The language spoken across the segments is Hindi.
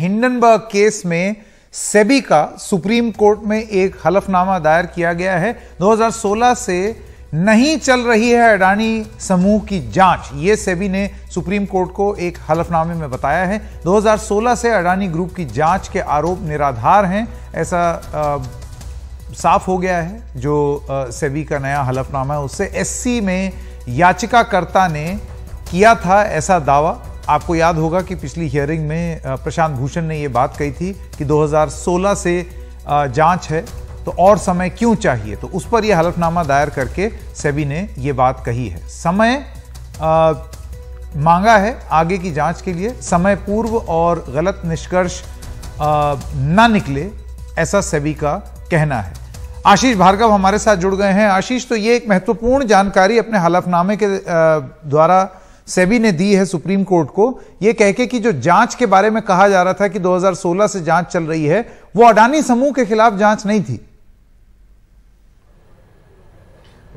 हिंडनबर्ग केस में सेबी का सुप्रीम कोर्ट में एक हलफनामा दायर किया गया है 2016 से नहीं चल रही है अडानी समूह की जांच ये सेबी ने सुप्रीम कोर्ट को एक हलफनामे में बताया है 2016 से अडानी ग्रुप की जांच के आरोप निराधार हैं ऐसा आ, साफ हो गया है जो आ, सेबी का नया हलफनामा है उससे एससी में याचिकाकर्ता ने किया था ऐसा दावा आपको याद होगा कि पिछली हियरिंग में प्रशांत भूषण ने ये बात कही थी कि 2016 से जांच है तो और समय क्यों चाहिए तो उस पर यह हलफनामा दायर करके सेबी ने ये बात कही है समय आ, मांगा है आगे की जांच के लिए समय पूर्व और गलत निष्कर्ष ना निकले ऐसा सेबी का कहना है आशीष भार्गव हमारे साथ जुड़ गए हैं आशीष तो ये एक महत्वपूर्ण जानकारी अपने हलफनामे के द्वारा सेबी ने दी है सुप्रीम कोर्ट को यह कह के कि जो जांच के बारे में कहा जा रहा था कि 2016 से जांच चल रही है वो अडानी समूह के खिलाफ जांच नहीं थी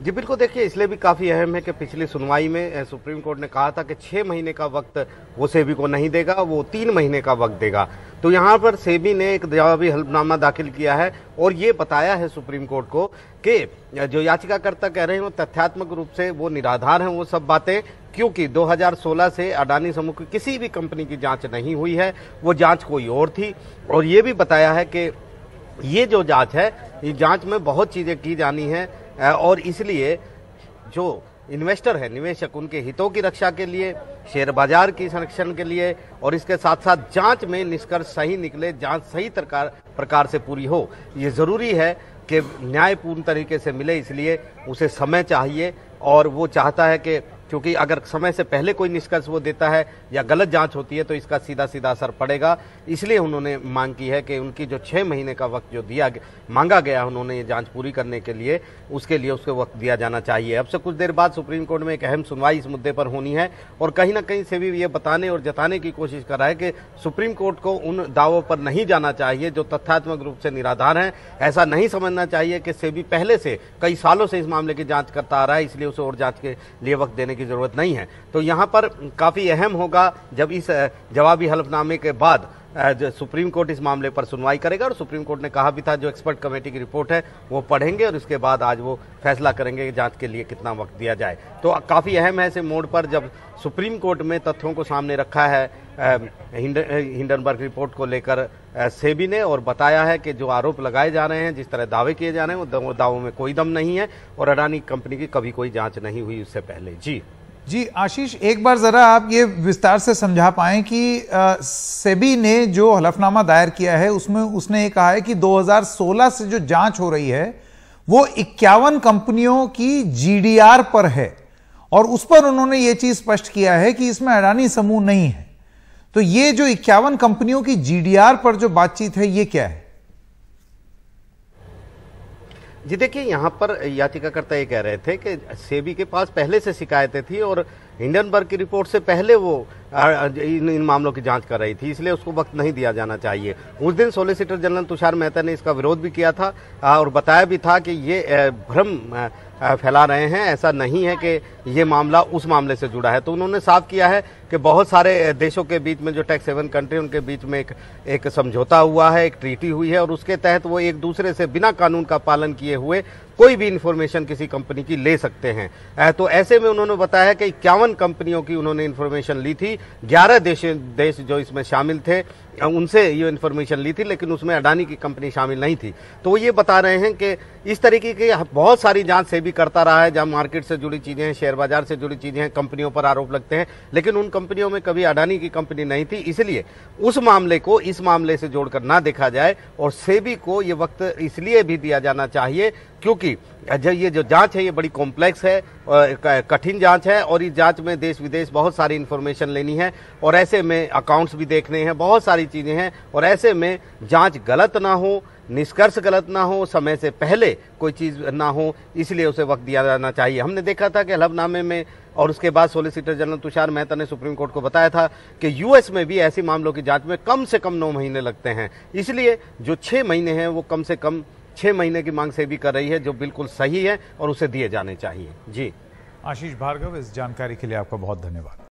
जी बिल्कुल देखिए इसलिए भी काफ़ी अहम है कि पिछली सुनवाई में सुप्रीम कोर्ट ने कहा था कि छः महीने का वक्त वो सेबी को नहीं देगा वो तीन महीने का वक्त देगा तो यहाँ पर सेबी ने एक जवाबी हल्फनामा दाखिल किया है और ये बताया है सुप्रीम कोर्ट को कि जो याचिकाकर्ता कह रहे हैं वो तथ्यात्मक रूप से वो निराधार हैं वो सब बातें क्योंकि 2016 से अडानी समूह की किसी भी कंपनी की जांच नहीं हुई है वो जांच कोई और थी और ये भी बताया है कि ये जो जांच है ये जांच में बहुत चीज़ें की जानी हैं और इसलिए जो इन्वेस्टर है निवेशक उनके हितों की रक्षा के लिए शेयर बाजार की संरक्षण के लिए और इसके साथ साथ जांच में निष्कर्ष सही निकले जांच सही प्रकार प्रकार से पूरी हो ये ज़रूरी है कि न्यायपूर्ण तरीके से मिले इसलिए उसे समय चाहिए और वो चाहता है कि क्योंकि अगर समय से पहले कोई निष्कर्ष वो देता है या गलत जांच होती है तो इसका सीधा सीधा असर पड़ेगा इसलिए उन्होंने मांग की है कि उनकी जो छः महीने का वक्त जो दिया मांगा गया उन्होंने ये जाँच पूरी करने के लिए उसके लिए उसको वक्त दिया जाना चाहिए अब से कुछ देर बाद सुप्रीम कोर्ट में एक अहम सुनवाई इस मुद्दे पर होनी है और कहीं ना कहीं से भी ये बताने और जताने की कोशिश कर रहा है कि सुप्रीम कोर्ट को उन दावों पर नहीं जाना चाहिए जो तथ्यात्मक रूप से निराधार हैं ऐसा नहीं समझना चाहिए कि सेबी पहले से कई सालों से इस मामले की जांच करता आ रहा है इसलिए उसे और जांच के लिए वक्त देने की की ज़रूरत नहीं है तो यहाँ पर काफ़ी अहम होगा जब इस जवाबी हलफनामे के बाद सुप्रीम कोर्ट इस मामले पर सुनवाई करेगा और सुप्रीम कोर्ट ने कहा भी था जो एक्सपर्ट कमेटी की रिपोर्ट है वो पढ़ेंगे और उसके बाद आज वो फैसला करेंगे कि जांच के लिए कितना वक्त दिया जाए तो काफ़ी अहम है ऐसे मोड़ पर जब सुप्रीम कोर्ट में तथ्यों को सामने रखा है हिंडनबर्ग रिपोर्ट को लेकर सेबी ने और बताया है कि जो आरोप लगाए जा रहे हैं जिस तरह दावे किए जा रहे हैं वो दावों में कोई दम नहीं है और अडानी कंपनी की कभी कोई जाँच नहीं हुई उससे पहले जी जी आशीष एक बार ज़रा आप ये विस्तार से समझा पाए कि सेबी ने जो हलफनामा दायर किया है उसमें उसने ये कहा है कि 2016 से जो जांच हो रही है वो इक्यावन कंपनियों की जीडीआर पर है और उस पर उन्होंने ये चीज़ स्पष्ट किया है कि इसमें अडानी समूह नहीं है तो ये जो इक्यावन कंपनियों की जीडीआर पर जो बातचीत है ये क्या है जी देखिए यहाँ पर याचिकाकर्ता ये कह रहे थे कि सेबी के पास पहले से शिकायतें थी और हिंडनबर्ग की रिपोर्ट से पहले वो इन इन मामलों की जांच कर रही थी इसलिए उसको वक्त नहीं दिया जाना चाहिए उस दिन सोलिसिटर जनरल तुषार मेहता ने इसका विरोध भी किया था और बताया भी था कि ये भ्रम फैला रहे हैं ऐसा नहीं है कि ये मामला उस मामले से जुड़ा है तो उन्होंने साफ किया है कि बहुत सारे देशों के बीच में जो टैक्स सेवन कंट्री उनके बीच में एक एक समझौता हुआ है एक ट्रीटी हुई है और उसके तहत वो एक दूसरे से बिना कानून का पालन किए हुए कोई भी इन्फॉर्मेशन किसी कंपनी की ले सकते हैं तो ऐसे में उन्होंने बताया कि इक्यावन कंपनियों की उन्होंने इन्फॉर्मेशन ली थी ग्यारह देश देश जो इसमें शामिल थे उनसे ये इन्फॉर्मेशन ली थी लेकिन उसमें अडानी की कंपनी शामिल नहीं थी तो वो ये बता रहे हैं कि इस तरीके की बहुत सारी जांच से भी करता रहा है जहां मार्केट से जुड़ी चीज़ें हैं शेयर बाजार से जुड़ी चीज़ें हैं कंपनियों पर आरोप लगते हैं लेकिन उन कंपनियों में कभी अडानी की कंपनी नहीं थी इसलिए उस मामले को इस मामले से जोड़कर ना देखा जाए और सेबी को ये वक्त इसलिए भी दिया जाना चाहिए क्योंकि क्योंकि जो ये जो जांच है ये बड़ी कॉम्प्लेक्स है कठिन जांच है और इस जांच में देश विदेश बहुत सारी इन्फॉर्मेशन लेनी है और ऐसे में अकाउंट्स भी देखने हैं बहुत सारी चीज़ें हैं और ऐसे में जांच गलत ना हो निष्कर्ष गलत ना हो समय से पहले कोई चीज़ ना हो इसलिए उसे वक्त दिया जाना चाहिए हमने देखा था कि हलफनामे में और उसके बाद सोलिसिटर जनरल तुषार मेहता ने सुप्रीम कोर्ट को बताया था कि यूएस में भी ऐसे मामलों की जांच में कम से कम नौ महीने लगते हैं इसलिए जो छः महीने हैं वो कम से कम छः महीने की मांग से भी कर रही है जो बिल्कुल सही है और उसे दिए जाने चाहिए जी आशीष भार्गव इस जानकारी के लिए आपका बहुत धन्यवाद